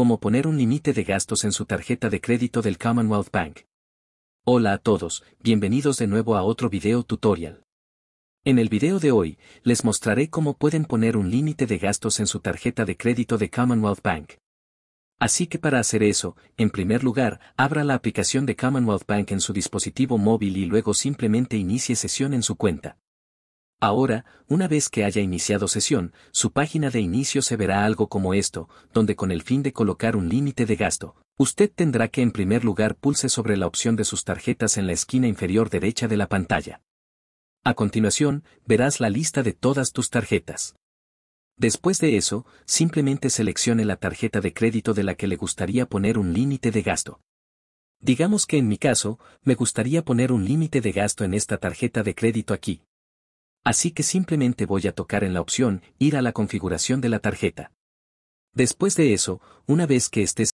cómo poner un límite de gastos en su tarjeta de crédito del Commonwealth Bank. Hola a todos, bienvenidos de nuevo a otro video tutorial. En el video de hoy, les mostraré cómo pueden poner un límite de gastos en su tarjeta de crédito de Commonwealth Bank. Así que para hacer eso, en primer lugar, abra la aplicación de Commonwealth Bank en su dispositivo móvil y luego simplemente inicie sesión en su cuenta. Ahora, una vez que haya iniciado sesión, su página de inicio se verá algo como esto, donde con el fin de colocar un límite de gasto, usted tendrá que en primer lugar pulse sobre la opción de sus tarjetas en la esquina inferior derecha de la pantalla. A continuación, verás la lista de todas tus tarjetas. Después de eso, simplemente seleccione la tarjeta de crédito de la que le gustaría poner un límite de gasto. Digamos que en mi caso, me gustaría poner un límite de gasto en esta tarjeta de crédito aquí, Así que simplemente voy a tocar en la opción Ir a la configuración de la tarjeta. Después de eso, una vez que estés